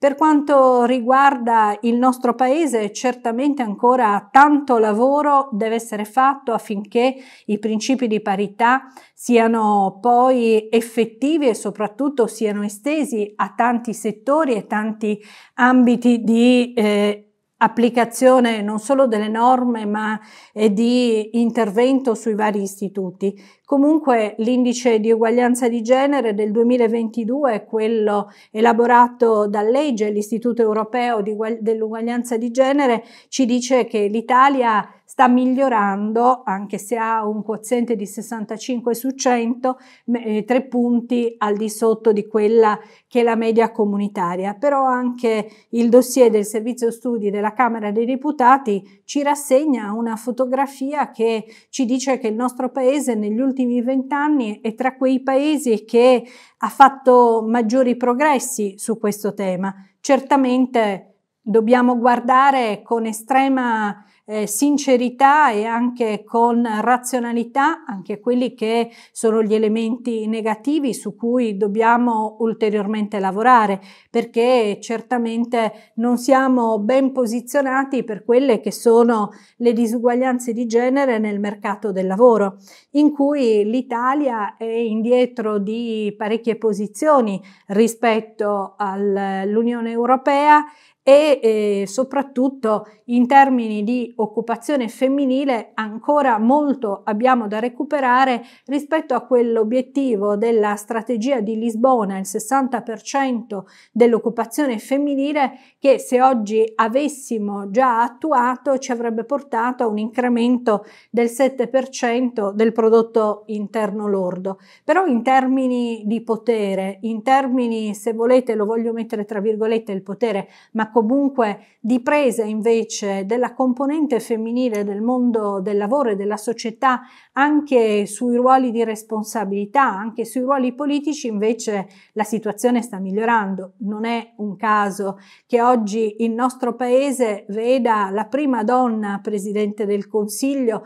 Per quanto riguarda il nostro paese, certamente ancora tanto lavoro deve essere fatto affinché i principi di parità siano poi effettivi e soprattutto siano estesi a tanti settori e tanti ambiti di eh, applicazione non solo delle norme ma eh, di intervento sui vari istituti. Comunque l'indice di uguaglianza di genere del 2022 è quello elaborato dall'EIGE, l'Istituto Europeo dell'Uguaglianza di Genere, ci dice che l'Italia sta migliorando, anche se ha un quoziente di 65 su 100, eh, tre punti al di sotto di quella che è la media comunitaria. Però anche il dossier del Servizio Studi della Camera dei Deputati ci rassegna una fotografia che ci dice che il nostro paese negli ultimi vent'anni è tra quei paesi che ha fatto maggiori progressi su questo tema. Certamente dobbiamo guardare con estrema eh, sincerità e anche con razionalità anche quelli che sono gli elementi negativi su cui dobbiamo ulteriormente lavorare perché certamente non siamo ben posizionati per quelle che sono le disuguaglianze di genere nel mercato del lavoro in cui l'Italia è indietro di parecchie posizioni rispetto all'Unione Europea e eh, soprattutto in termini di occupazione femminile ancora molto abbiamo da recuperare rispetto a quell'obiettivo della strategia di Lisbona, il 60% dell'occupazione femminile, che se oggi avessimo già attuato ci avrebbe portato a un incremento del 7% del prodotto interno lordo. Però in termini di potere, in termini, se volete, lo voglio mettere tra virgolette il potere, ma comunque di presa invece della componente ambiente femminile, del mondo del lavoro e della società, anche sui ruoli di responsabilità, anche sui ruoli politici, invece la situazione sta migliorando. Non è un caso che oggi il nostro paese veda la prima donna presidente del Consiglio.